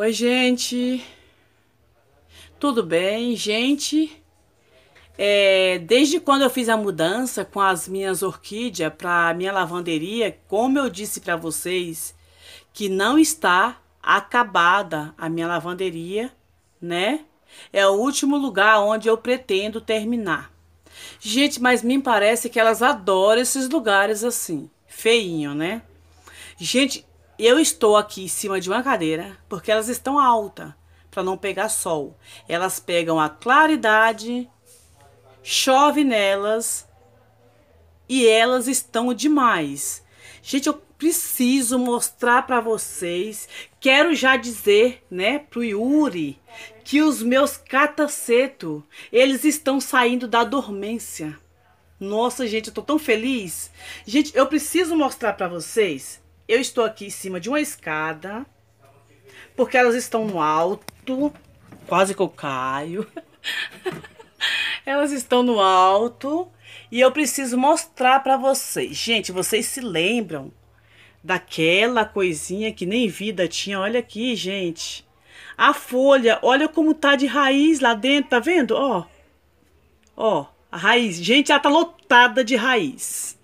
Oi, gente. Tudo bem, gente? É, desde quando eu fiz a mudança com as minhas orquídeas para minha lavanderia, como eu disse para vocês que não está acabada a minha lavanderia, né? É o último lugar onde eu pretendo terminar. Gente, mas me parece que elas adoram esses lugares assim, feinho, né? Gente, eu estou aqui em cima de uma cadeira porque elas estão alta para não pegar sol. Elas pegam a claridade, chove nelas e elas estão demais. Gente, eu preciso mostrar para vocês. Quero já dizer, né, pro Yuri, que os meus cataceto, eles estão saindo da dormência. Nossa, gente, eu tô tão feliz. Gente, eu preciso mostrar para vocês eu estou aqui em cima de uma escada, porque elas estão no alto, quase que eu caio. elas estão no alto e eu preciso mostrar para vocês. Gente, vocês se lembram daquela coisinha que nem vida tinha? Olha aqui, gente. A folha, olha como tá de raiz lá dentro, tá vendo? Ó. Ó, a raiz. Gente, ela tá lotada de raiz.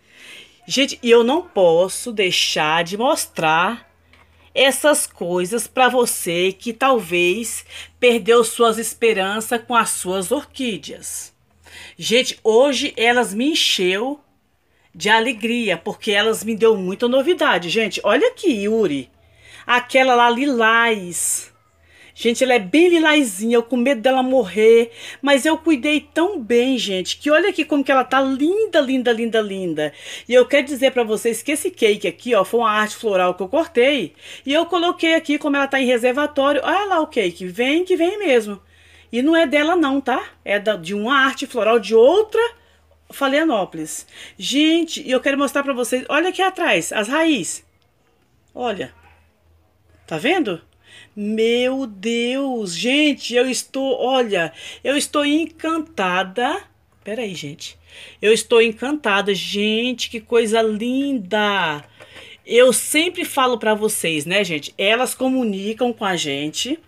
Gente, e eu não posso deixar de mostrar essas coisas para você que talvez perdeu suas esperanças com as suas orquídeas. Gente, hoje elas me encheu de alegria, porque elas me deu muita novidade. Gente, olha aqui, Yuri. Aquela lá lilás. Gente, ela é bem lilazinha, eu com medo dela morrer, mas eu cuidei tão bem, gente, que olha aqui como que ela tá linda, linda, linda, linda. E eu quero dizer para vocês que esse cake aqui, ó, foi uma arte floral que eu cortei, e eu coloquei aqui como ela tá em reservatório. Olha lá o cake, vem que vem mesmo. E não é dela não, tá? É de uma arte floral de outra Falianópolis. Gente, e eu quero mostrar para vocês, olha aqui atrás, as raízes. Olha. Tá vendo? Meu Deus, gente, eu estou, olha, eu estou encantada. Peraí, gente. Eu estou encantada, gente, que coisa linda. Eu sempre falo para vocês, né, gente? Elas comunicam com a gente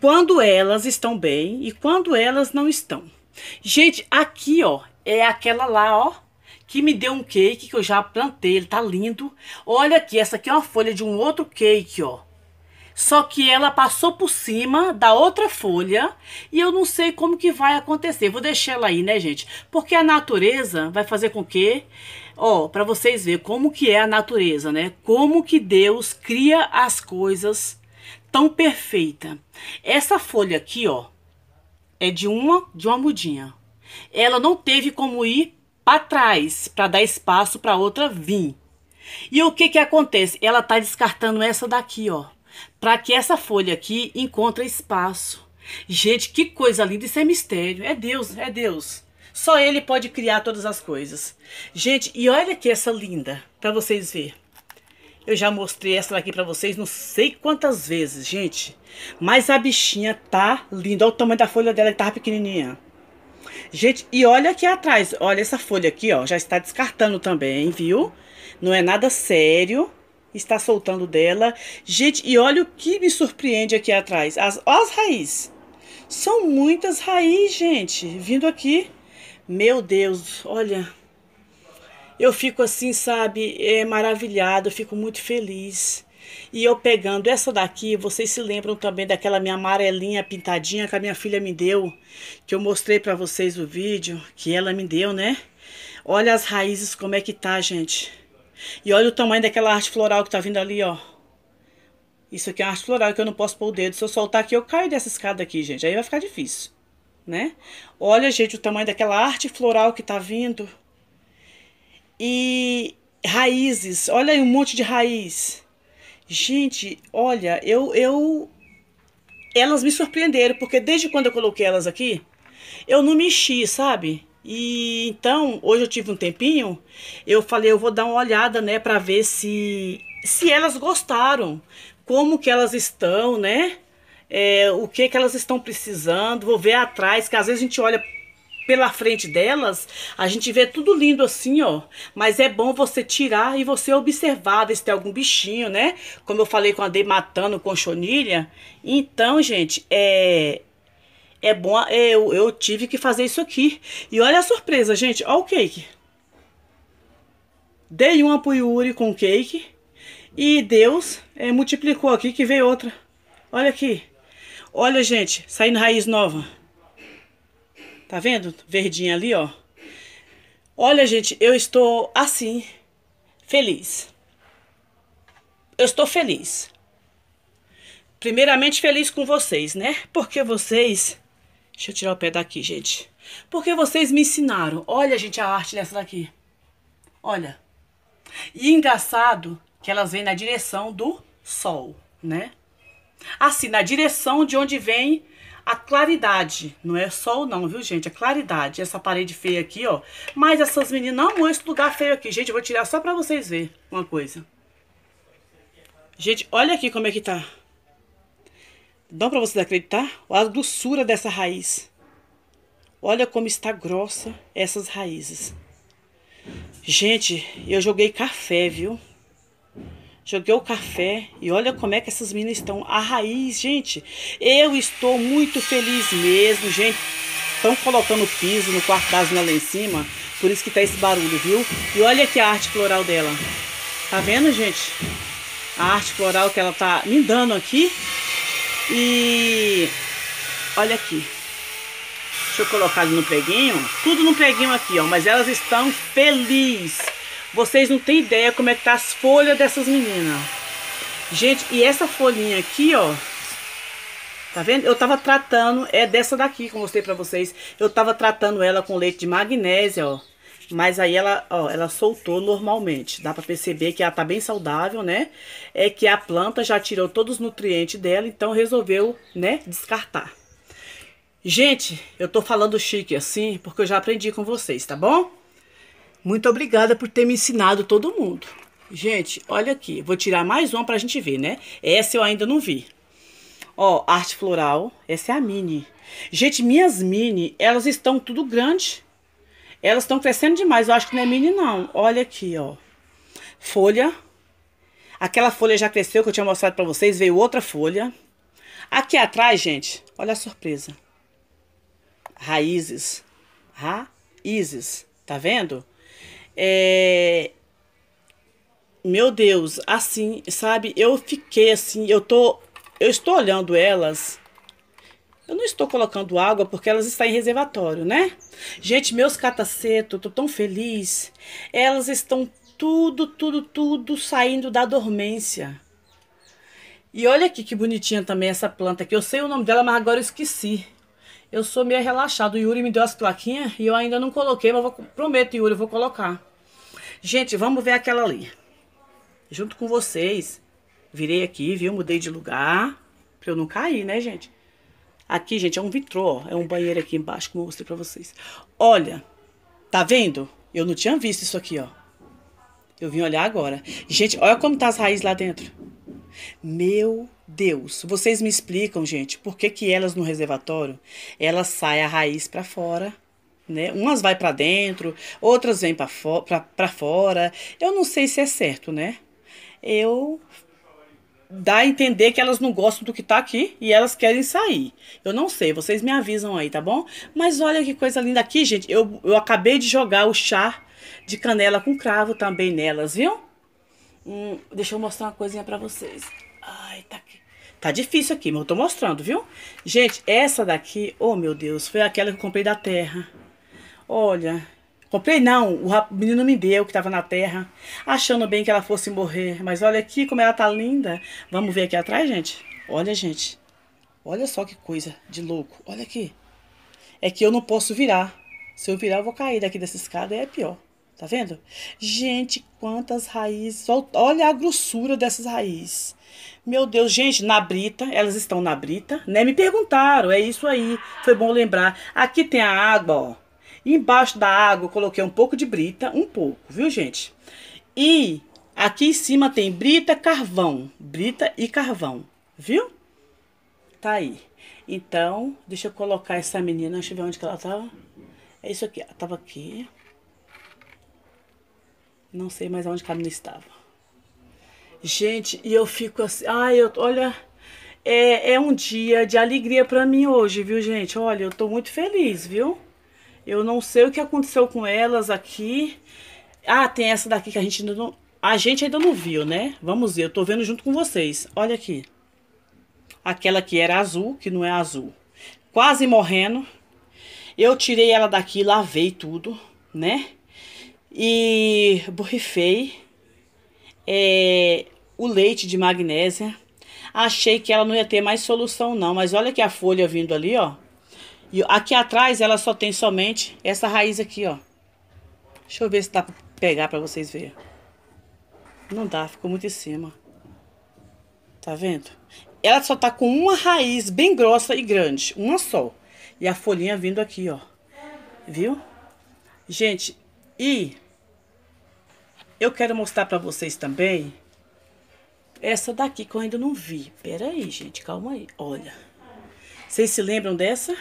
quando elas estão bem e quando elas não estão. Gente, aqui, ó, é aquela lá, ó, que me deu um cake que eu já plantei, ele tá lindo. Olha aqui, essa aqui é uma folha de um outro cake, ó. Só que ela passou por cima da outra folha e eu não sei como que vai acontecer. Vou deixar ela aí, né, gente? Porque a natureza vai fazer com que, ó, para vocês ver como que é a natureza, né? Como que Deus cria as coisas tão perfeita. Essa folha aqui, ó, é de uma de uma mudinha. Ela não teve como ir para trás para dar espaço para outra vir. E o que que acontece? Ela tá descartando essa daqui, ó para que essa folha aqui encontre espaço. Gente, que coisa linda! Isso é mistério. É Deus, é Deus. Só Ele pode criar todas as coisas. Gente, e olha aqui essa linda, para vocês verem. Eu já mostrei essa daqui para vocês não sei quantas vezes, gente. Mas a bichinha tá linda. Olha o tamanho da folha dela, tá pequenininha. Gente, e olha aqui atrás. Olha essa folha aqui, ó. Já está descartando também, viu? Não é nada sério está soltando dela. Gente, e olha o que me surpreende aqui atrás. As, as raízes. São muitas raízes, gente, vindo aqui. Meu Deus, olha. Eu fico assim, sabe, é maravilhado, eu fico muito feliz. E eu pegando essa daqui, vocês se lembram também daquela minha amarelinha pintadinha que a minha filha me deu, que eu mostrei para vocês o vídeo, que ela me deu, né? Olha as raízes como é que tá, gente. E olha o tamanho daquela arte floral que tá vindo ali, ó. Isso aqui é uma arte floral que eu não posso pôr o dedo. Se eu soltar aqui, eu caio dessa escada aqui, gente. Aí vai ficar difícil, né? Olha, gente, o tamanho daquela arte floral que tá vindo. E raízes. Olha aí um monte de raiz. Gente, olha, eu... eu... Elas me surpreenderam, porque desde quando eu coloquei elas aqui, eu não mexi, sabe? E então, hoje eu tive um tempinho, eu falei, eu vou dar uma olhada, né, para ver se se elas gostaram, como que elas estão, né? É, o que que elas estão precisando, vou ver atrás, que às vezes a gente olha pela frente delas, a gente vê tudo lindo assim, ó. Mas é bom você tirar e você observar se tem algum bichinho, né? Como eu falei com a Dei matando Chonilha Então, gente, é é bom. É, eu, eu tive que fazer isso aqui. E olha a surpresa, gente. Olha o cake. Dei uma pro Yuri com cake. E Deus é, multiplicou aqui que veio outra. Olha aqui. Olha, gente, saindo raiz nova. Tá vendo? Verdinha ali, ó. Olha, gente, eu estou assim, feliz. Eu estou feliz. Primeiramente, feliz com vocês, né? Porque vocês Deixa eu tirar o pé daqui, gente. Porque vocês me ensinaram. Olha, gente, a arte dessa daqui. Olha. E engraçado que elas vêm na direção do sol, né? Assim, na direção de onde vem a claridade. Não é sol não, viu, gente? A claridade. Essa parede feia aqui, ó. Mas essas meninas... Não, esse lugar feio aqui. Gente, eu vou tirar só pra vocês verem uma coisa. Gente, olha aqui como é que tá. Dão para vocês acreditar? Olha a doçura dessa raiz. Olha como está grossa essas raízes. Gente, eu joguei café, viu? Joguei o café e olha como é que essas meninas estão. A raiz, gente, eu estou muito feliz mesmo, gente. Estão colocando piso no quarto das lá em cima, por isso que tá esse barulho, viu? E olha aqui a arte floral dela. Tá vendo, gente? A arte floral que ela tá me dando aqui. E olha aqui. Deixa eu colocar no preguinho. Tudo no preguinho aqui, ó. Mas elas estão felizes. Vocês não têm ideia como é que tá as folhas dessas meninas. Gente, e essa folhinha aqui, ó. Tá vendo? Eu tava tratando, é dessa daqui que eu mostrei pra vocês. Eu tava tratando ela com leite de magnésia, ó. Mas aí ela, ó, ela soltou normalmente. Dá para perceber que ela tá bem saudável, né? É que a planta já tirou todos os nutrientes dela, então resolveu, né, descartar. Gente, eu tô falando chique assim porque eu já aprendi com vocês, tá bom? Muito obrigada por ter me ensinado todo mundo. Gente, olha aqui, vou tirar mais uma pra gente ver, né? Essa eu ainda não vi. Ó, arte floral, essa é a mini. Gente, minhas mini, elas estão tudo grande. Elas estão crescendo demais. Eu acho que não é mini, não. Olha aqui, ó. Folha. Aquela folha já cresceu, que eu tinha mostrado pra vocês. Veio outra folha. Aqui atrás, gente, olha a surpresa. Raízes. Raízes. Tá vendo? É... Meu Deus, assim, sabe? Eu fiquei assim, eu tô... Eu estou olhando elas eu não estou colocando água porque elas estão em reservatório, né? Gente, meus catacetos, tô tão feliz. Elas estão tudo, tudo, tudo saindo da dormência. E olha aqui que bonitinha também essa planta aqui. Eu sei o nome dela, mas agora eu esqueci. Eu sou meio relaxado. O Yuri me deu as plaquinhas e eu ainda não coloquei, mas vou, prometo, Yuri, eu vou colocar. Gente, vamos ver aquela ali. Junto com vocês. Virei aqui, viu? Mudei de lugar. Pra eu não cair, né, gente? Aqui, gente, é um vitrô, ó, é um banheiro aqui embaixo que eu mostrei pra vocês. Olha, tá vendo? Eu não tinha visto isso aqui, ó. Eu vim olhar agora. Gente, olha como tá as raízes lá dentro. Meu Deus, vocês me explicam, gente, por que que elas no reservatório, elas saem a raiz para fora, né? Umas vai para dentro, outras vêm para fo pra, pra fora. Eu não sei se é certo, né? Eu dá a entender que elas não gostam do que tá aqui e elas querem sair. Eu não sei, vocês me avisam aí, tá bom? Mas olha que coisa linda aqui, gente. Eu, eu acabei de jogar o chá de canela com cravo também nelas, viu? Hum, deixa eu mostrar uma coisinha pra vocês. Ai, tá aqui. Tá difícil aqui, mas eu tô mostrando, viu? Gente, essa daqui, oh meu Deus, foi aquela que eu comprei da terra. Olha, Comprei não, o menino me deu, que tava na terra, achando bem que ela fosse morrer. Mas olha aqui como ela tá linda. Vamos ver aqui atrás, gente? Olha, gente. Olha só que coisa de louco. Olha aqui. É que eu não posso virar. Se eu virar, eu vou cair daqui dessa escada e é pior. Tá vendo? Gente, quantas raízes. Olha a grossura dessas raízes. Meu Deus, gente, na brita, elas estão na brita, né? Me perguntaram, é isso aí. Foi bom lembrar. Aqui tem a água, ó. Embaixo da água coloquei um pouco de brita, um pouco, viu gente? E aqui em cima tem brita, carvão, brita e carvão, viu? Tá aí. Então, deixa eu colocar essa menina, deixa eu ver onde que ela tava. É isso aqui, ela tava aqui. Não sei mais onde que ela não estava. Gente, e eu fico assim, ai, eu, olha, é, é um dia de alegria para mim hoje, viu, gente? Olha, eu tô muito feliz, viu? Eu não sei o que aconteceu com elas aqui. Ah, tem essa daqui que a gente ainda não. A gente ainda não viu, né? Vamos ver, eu tô vendo junto com vocês. Olha aqui. Aquela que era azul, que não é azul. Quase morrendo. Eu tirei ela daqui, lavei tudo, né? E borrifei é, o leite de magnésia. Achei que ela não ia ter mais solução, não. Mas olha que a folha vindo ali, ó. E aqui atrás ela só tem somente essa raiz aqui, ó. Deixa eu ver se dá pra pegar pra vocês verem. Não dá, ficou muito em cima. Tá vendo? Ela só tá com uma raiz bem grossa e grande, uma só. E a folhinha vindo aqui, ó. Viu? Gente, e eu quero mostrar pra vocês também essa daqui que eu ainda não vi. Pera aí, gente, calma aí. Olha. Vocês se lembram dessa?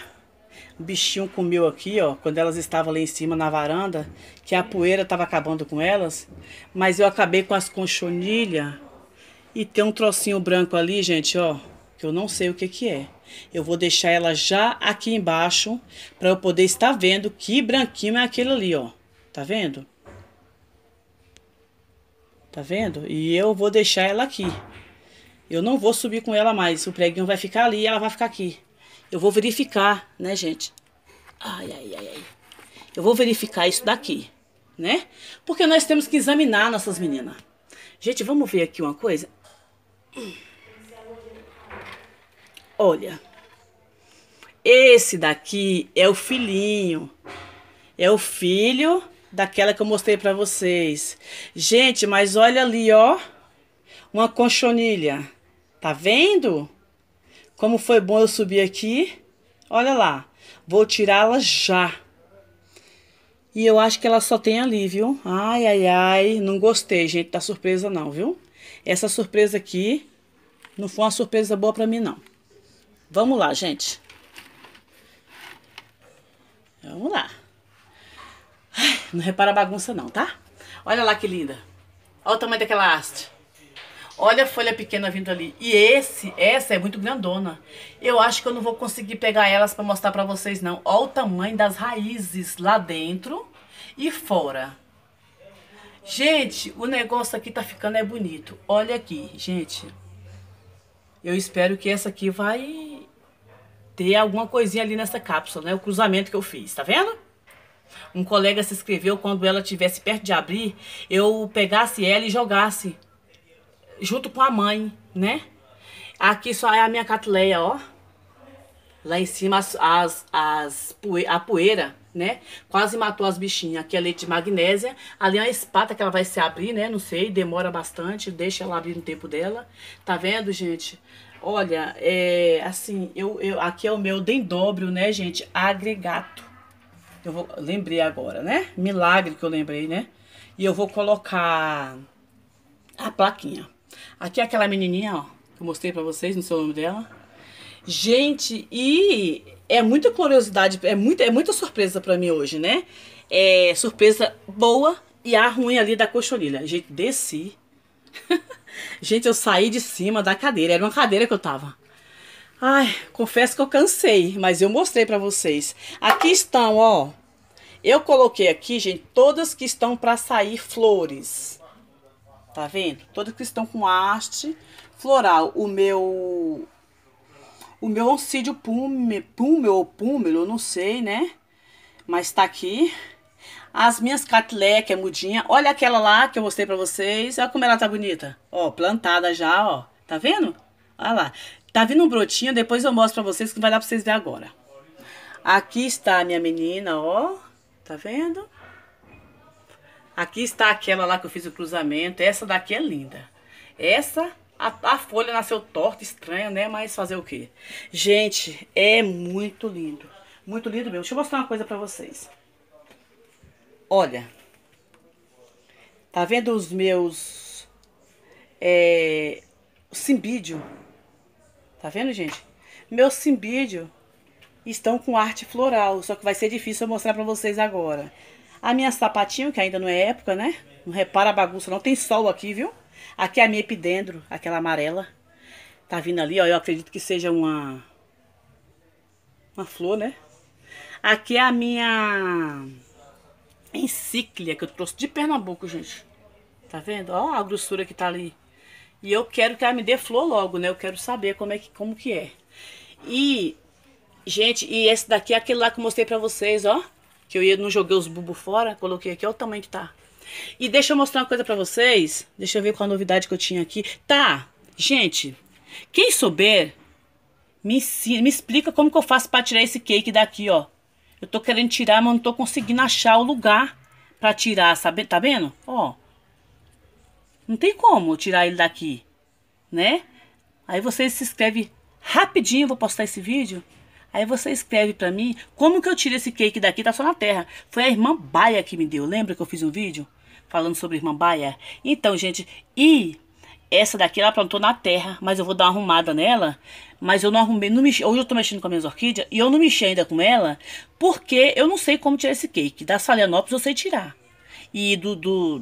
O bichinho comeu aqui, ó, quando elas estavam lá em cima na varanda, que a poeira estava acabando com elas. Mas eu acabei com as conchonilhas. E tem um trocinho branco ali, gente, ó, que eu não sei o que que é. Eu vou deixar ela já aqui embaixo para eu poder estar vendo que branquinho é aquele ali, ó. Tá vendo? Tá vendo? E eu vou deixar ela aqui. Eu não vou subir com ela mais. O preguinho vai ficar ali e ela vai ficar aqui. Eu vou verificar, né, gente? Ai, ai, ai, ai. Eu vou verificar isso daqui, né? Porque nós temos que examinar nossas meninas. Gente, vamos ver aqui uma coisa. Olha. Esse daqui é o filhinho. É o filho daquela que eu mostrei para vocês. Gente, mas olha ali, ó. Uma conchonilha. Tá vendo? Como foi bom eu subir aqui. Olha lá. Vou tirá-la já. E eu acho que ela só tem ali, viu? Ai, ai, ai. Não gostei, gente, da surpresa não, viu? Essa surpresa aqui não foi uma surpresa boa pra mim, não. Vamos lá, gente. Vamos lá. Ai, não repara a bagunça não, tá? Olha lá que linda. Olha o tamanho daquela haste. Olha a folha pequena vindo ali. E esse, essa é muito grandona. Eu acho que eu não vou conseguir pegar elas para mostrar para vocês, não. Olha o tamanho das raízes lá dentro e fora. Gente, o negócio aqui tá ficando é bonito. Olha aqui, gente. Eu espero que essa aqui vai ter alguma coisinha ali nessa cápsula, né? O cruzamento que eu fiz, tá vendo? Um colega se inscreveu quando ela tivesse perto de abrir, eu pegasse ela e jogasse junto com a mãe, né? Aqui só é a minha catleia, ó. Lá em cima as, as, as a poeira, né? Quase matou as bichinhas. Aqui é leite de magnésia. Ali é a espata que ela vai se abrir, né? Não sei, demora bastante. Deixa ela abrir no tempo dela. Tá vendo, gente? Olha, é assim, eu, eu aqui é o meu dendóbrio, né, gente? Agregato. Eu vou, lembrei agora, né? Milagre que eu lembrei, né? E eu vou colocar a plaquinha. Aqui é aquela menininha, ó, que eu mostrei pra vocês, não sei o nome dela. Gente, e é muita curiosidade, é, muita é muita surpresa pra mim hoje, né? É surpresa boa e a ruim ali da cochonilha. Gente, desci. Gente, eu saí de cima da cadeira. Era uma cadeira que eu tava. Ai, confesso que eu cansei, mas eu mostrei pra vocês. Aqui estão, ó. Eu coloquei aqui, gente, todas que estão pra sair flores. Tá vendo? Todos que estão com haste floral. O meu... O meu oncídio púmel, ou púmel, eu não sei, né? Mas tá aqui. As minhas catlé, que é mudinha. Olha aquela lá que eu mostrei pra vocês. Olha como ela tá bonita. Ó, plantada já, ó. Tá vendo? Olha lá. Tá vindo um brotinho, depois eu mostro pra vocês, que vai dar pra vocês verem agora. Aqui está a minha menina, ó. Tá vendo? Aqui está aquela lá que eu fiz o cruzamento. Essa daqui é linda. Essa, a, a folha nasceu torta, estranha, né? Mas fazer o quê? Gente, é muito lindo. Muito lindo mesmo. Deixa eu mostrar uma coisa pra vocês. Olha. Tá vendo os meus... É, simbídeo. Tá vendo, gente? Meus simbídeo estão com arte floral. Só que vai ser difícil eu mostrar pra vocês agora. A minha sapatinho, que ainda não é época, né? Não repara a bagunça, não tem sol aqui, viu? Aqui é a minha epidendro, aquela amarela. Tá vindo ali, ó. Eu acredito que seja uma... Uma flor, né? Aqui é a minha... Encíclia, que eu trouxe de Pernambuco, gente. Tá vendo? Ó a grossura que tá ali. E eu quero que ela me dê flor logo, né? Eu quero saber como é que, como que é. E, gente, e esse daqui é aquele lá que eu mostrei pra vocês, ó que eu ia, não joguei os bubos fora, coloquei aqui, olha o tamanho que tá. E deixa eu mostrar uma coisa pra vocês, deixa eu ver qual a novidade que eu tinha aqui. Tá, gente, quem souber, me ensina, me explica como que eu faço pra tirar esse cake daqui, ó. Eu tô querendo tirar, mas não tô conseguindo achar o lugar pra tirar, sabe? Tá vendo? Ó. Não tem como tirar ele daqui, né? Aí vocês se inscrevem rapidinho, vou postar esse vídeo. Aí você escreve para mim como que eu tiro esse cake daqui, tá só na terra. Foi a irmã Baia que me deu. Lembra que eu fiz um vídeo falando sobre a irmã Baia? Então, gente, e essa daqui ela plantou na terra, mas eu vou dar uma arrumada nela. Mas eu não arrumei, não mexi, hoje eu tô mexendo com as minhas orquídeas e eu não mexi ainda com ela, porque eu não sei como tirar esse cake. Da Salianópolis eu sei tirar. E do, do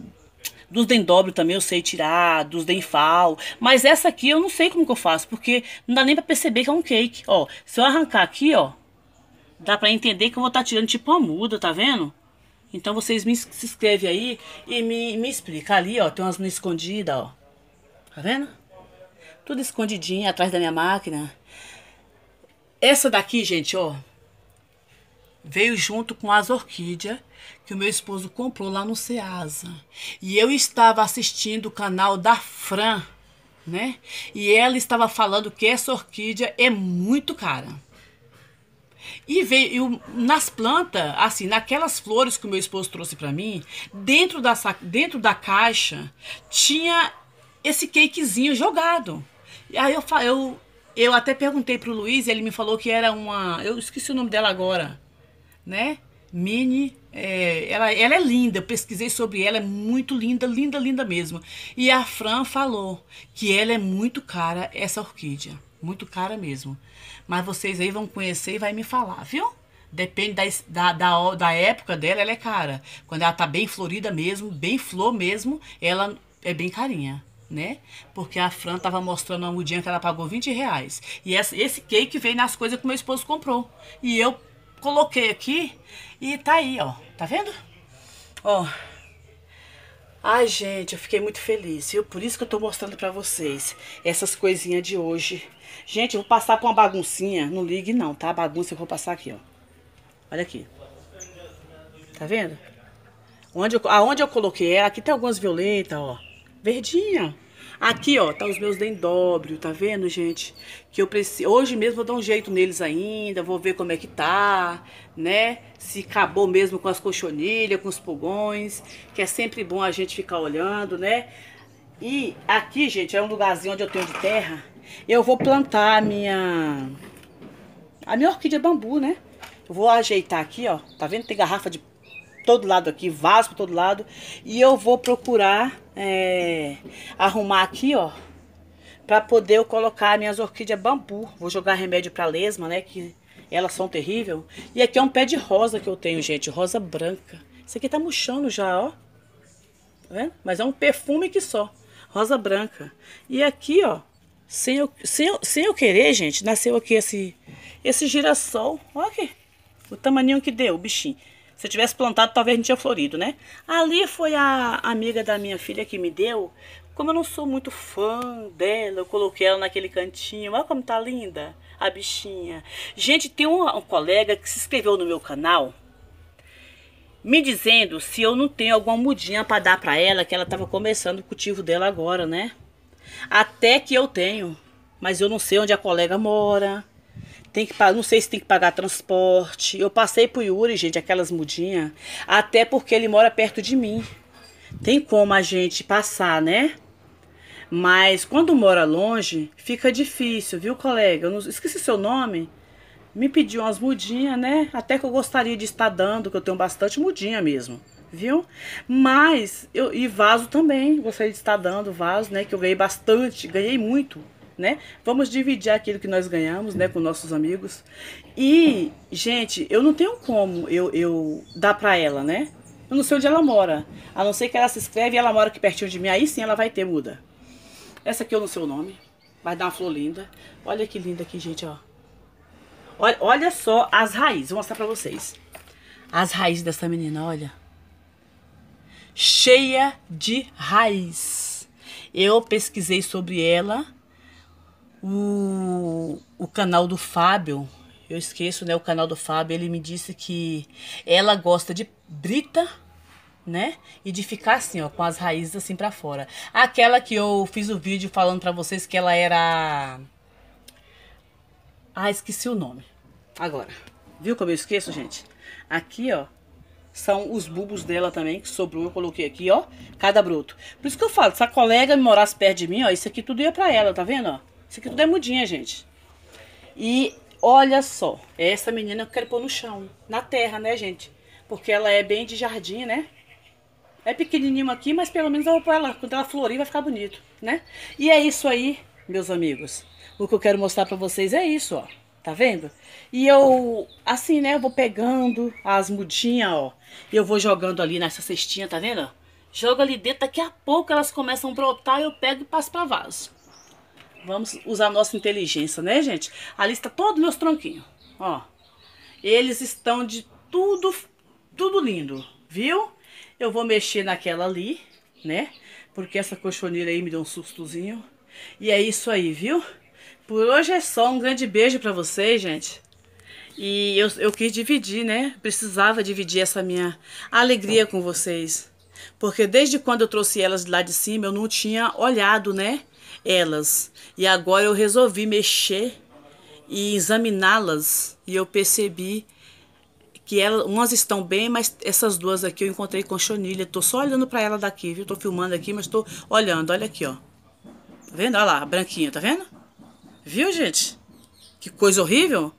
dos Dendobre também eu sei tirar, dos Denfal. Mas essa aqui eu não sei como que eu faço, porque não dá nem pra perceber que é um cake. Ó, se eu arrancar aqui, ó, dá pra entender que eu vou estar tá tirando tipo uma muda, tá vendo? Então vocês me se inscrevem aí e me, me explica. Ali, ó, tem umas escondidas, ó. Tá vendo? Tudo escondidinho atrás da minha máquina. Essa daqui, gente, ó, veio junto com as orquídeas que o meu esposo comprou lá no Ceasa. E eu estava assistindo o canal da Fran, né? E ela estava falando que essa orquídea é muito cara. E veio nas plantas, assim, naquelas flores que o meu esposo trouxe para mim, dentro da, dentro da caixa tinha esse cakezinho jogado. E aí eu, eu, eu até perguntei pro Luiz, ele me falou que era uma. Eu esqueci o nome dela agora né? Mini, é, ela, ela é linda, eu pesquisei sobre ela, é muito linda, linda, linda mesmo. E a Fran falou que ela é muito cara, essa orquídea, muito cara mesmo. Mas vocês aí vão conhecer e vai me falar, viu? Depende da, da, da, da época dela, ela é cara. Quando ela tá bem florida mesmo, bem flor mesmo, ela é bem carinha né? Porque a Fran tava mostrando uma mudinha que ela pagou 20 reais. E essa, esse cake veio nas coisas que meu esposo comprou. E eu coloquei aqui e tá aí, ó. Tá vendo? Ó. Ai, gente, eu fiquei muito feliz, viu? Por isso que eu tô mostrando pra vocês essas coisinhas de hoje. Gente, eu vou passar com uma baguncinha. Não ligue não, tá? A bagunça eu vou passar aqui, ó. Olha aqui. Tá vendo? Onde eu, aonde eu coloquei ela, aqui tem algumas violetas, ó. Verdinha. Aqui, ó, tá os meus dendóbrio, tá vendo, gente? Que eu preciso. Hoje mesmo vou dar um jeito neles ainda, vou ver como é que tá, né? Se acabou mesmo com as cochonilhas, com os pulgões, que é sempre bom a gente ficar olhando, né? E aqui, gente, é um lugarzinho onde eu tenho de terra. Eu vou plantar a minha. A minha orquídea bambu, né? Eu vou ajeitar aqui, ó. Tá vendo? Tem garrafa de todo lado aqui, vaso todo lado. E eu vou procurar é, arrumar aqui, ó. Pra poder eu colocar minhas orquídeas bambu. Vou jogar remédio pra lesma, né? Que elas são terríveis. E aqui é um pé de rosa que eu tenho, gente. Rosa branca. Isso aqui tá murchando já, ó. Tá vendo? Mas é um perfume que só. Rosa branca. E aqui, ó. Sem eu, sem eu, sem eu querer, gente, nasceu aqui esse, esse girassol. Olha aqui. O tamanho que deu o bichinho. Se eu tivesse plantado, talvez não tinha florido, né? Ali foi a amiga da minha filha que me deu. Como eu não sou muito fã dela, eu coloquei ela naquele cantinho. Olha como tá linda a bichinha. Gente, tem um, um colega que se inscreveu no meu canal me dizendo se eu não tenho alguma mudinha para dar para ela, que ela tava começando o cultivo dela agora, né? Até que eu tenho, mas eu não sei onde a colega mora tem que pagar, não sei se tem que pagar transporte. Eu passei pro Yuri, gente, aquelas mudinhas, até porque ele mora perto de mim. Tem como a gente passar, né? Mas quando mora longe, fica difícil, viu, colega? Eu não, esqueci seu nome. Me pediu umas mudinhas, né? Até que eu gostaria de estar dando, que eu tenho bastante mudinha mesmo, viu? Mas, eu, e vaso também, gostaria de estar dando vaso, né? Que eu ganhei bastante, ganhei muito né? Vamos dividir aquilo que nós ganhamos, né, com nossos amigos. E, gente, eu não tenho como eu, eu dar para ela, né? Eu não sei onde ela mora. A não ser que ela se inscreve e ela mora aqui pertinho de mim. Aí sim ela vai ter muda. Essa aqui eu não sei o nome. Vai dar uma flor linda. Olha que linda aqui, gente, ó. Olha, olha só as raízes. Vou mostrar pra vocês. As raízes dessa menina, olha. Cheia de raiz. Eu pesquisei sobre ela o, o canal do Fábio, eu esqueço, né? O canal do Fábio, ele me disse que ela gosta de brita, né? E de ficar assim, ó, com as raízes assim para fora. Aquela que eu fiz o vídeo falando para vocês que ela era Ah, esqueci o nome. Agora. Viu como eu esqueço, gente? Aqui, ó, são os bulbos dela também, que sobrou, eu coloquei aqui, ó, cada broto. Por isso que eu falo, se a colega morasse perto de mim, ó, isso aqui tudo ia pra ela, tá vendo, ó? Isso aqui tudo é mudinha, gente. E olha só, é essa menina eu quero pôr no chão, na terra, né, gente? Porque ela é bem de jardim, né? É pequenininho aqui, mas pelo menos eu vou pôr ela, quando ela florir vai ficar bonito, né? E é isso aí, meus amigos. O que eu quero mostrar pra vocês é isso, ó. Tá vendo? E eu, assim, né, eu vou pegando as mudinhas, ó. E eu vou jogando ali nessa cestinha, tá vendo? Jogo ali dentro, daqui a pouco elas começam a brotar, eu pego e passo pra vaso. Vamos usar nossa inteligência, né, gente? Ali está todos meus tronquinhos, ó. Eles estão de tudo, tudo lindo, viu? Eu vou mexer naquela ali, né? Porque essa cochonilha aí me deu um sustozinho. E é isso aí, viu? Por hoje é só. Um grande beijo pra vocês, gente. E eu, eu quis dividir, né? Precisava dividir essa minha alegria com vocês. Porque desde quando eu trouxe elas lá de cima, eu não tinha olhado, né? elas. E agora eu resolvi mexer e examiná-las e eu percebi que elas, umas estão bem, mas essas duas aqui eu encontrei com chonilha. Tô só olhando para ela daqui, viu? Tô filmando aqui, mas tô olhando. Olha aqui, ó. Tá vendo? Olha lá, branquinha, tá vendo? Viu, gente? Que coisa horrível.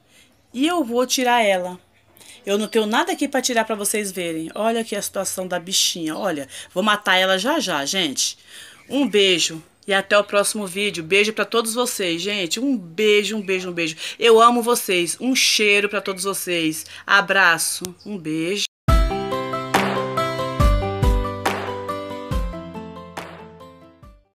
E eu vou tirar ela. Eu não tenho nada aqui para tirar para vocês verem. Olha aqui a situação da bichinha. Olha, vou matar ela já já, gente. Um beijo. E até o próximo vídeo. Beijo para todos vocês, gente. Um beijo, um beijo, um beijo. Eu amo vocês. Um cheiro para todos vocês. Abraço. Um beijo.